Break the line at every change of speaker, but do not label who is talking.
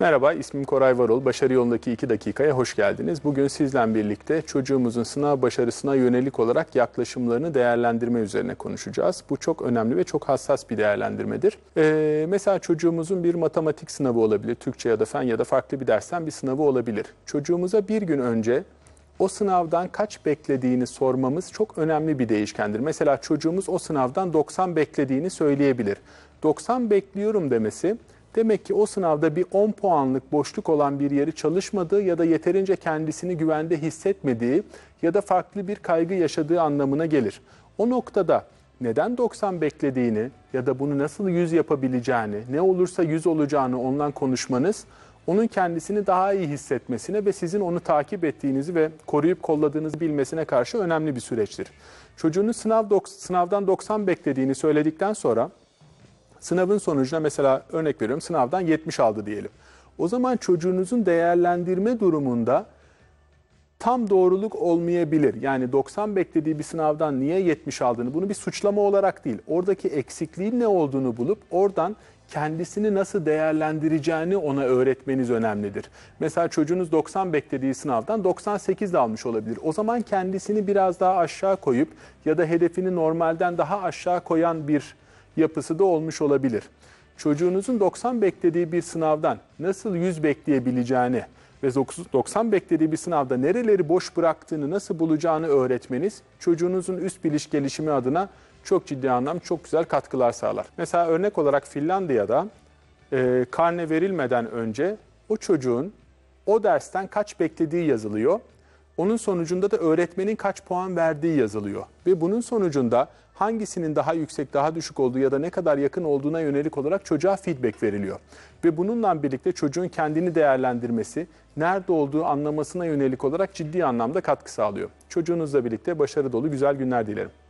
Merhaba, ismim Koray Varol. Başarı yolundaki 2 dakikaya hoş geldiniz. Bugün sizle birlikte çocuğumuzun sınav başarısına yönelik olarak yaklaşımlarını değerlendirme üzerine konuşacağız. Bu çok önemli ve çok hassas bir değerlendirmedir. Ee, mesela çocuğumuzun bir matematik sınavı olabilir, Türkçe ya da fen ya da farklı bir dersten bir sınavı olabilir. Çocuğumuza bir gün önce o sınavdan kaç beklediğini sormamız çok önemli bir değişkendir. Mesela çocuğumuz o sınavdan 90 beklediğini söyleyebilir. 90 bekliyorum demesi Demek ki o sınavda bir 10 puanlık boşluk olan bir yeri çalışmadığı ya da yeterince kendisini güvende hissetmediği ya da farklı bir kaygı yaşadığı anlamına gelir. O noktada neden 90 beklediğini ya da bunu nasıl 100 yapabileceğini, ne olursa 100 olacağını ondan konuşmanız onun kendisini daha iyi hissetmesine ve sizin onu takip ettiğinizi ve koruyup kolladığınızı bilmesine karşı önemli bir süreçtir. Çocuğunun sınav sınavdan 90 beklediğini söyledikten sonra Sınavın sonucuna mesela örnek veriyorum sınavdan 70 aldı diyelim. O zaman çocuğunuzun değerlendirme durumunda tam doğruluk olmayabilir. Yani 90 beklediği bir sınavdan niye 70 aldığını bunu bir suçlama olarak değil. Oradaki eksikliğin ne olduğunu bulup oradan kendisini nasıl değerlendireceğini ona öğretmeniz önemlidir. Mesela çocuğunuz 90 beklediği sınavdan 98 almış olabilir. O zaman kendisini biraz daha aşağı koyup ya da hedefini normalden daha aşağı koyan bir yapısı da olmuş olabilir. Çocuğunuzun 90 beklediği bir sınavdan nasıl 100 bekleyebileceğini ve 90 beklediği bir sınavda nereleri boş bıraktığını nasıl bulacağını öğretmeniz çocuğunuzun üst biliş gelişimi adına çok ciddi anlam, çok güzel katkılar sağlar. Mesela örnek olarak Finlandiya'da e, karne verilmeden önce o çocuğun o dersten kaç beklediği yazılıyor onun sonucunda da öğretmenin kaç puan verdiği yazılıyor. Ve bunun sonucunda hangisinin daha yüksek, daha düşük olduğu ya da ne kadar yakın olduğuna yönelik olarak çocuğa feedback veriliyor. Ve bununla birlikte çocuğun kendini değerlendirmesi, nerede olduğu anlamasına yönelik olarak ciddi anlamda katkı sağlıyor. Çocuğunuzla birlikte başarı dolu güzel günler dilerim.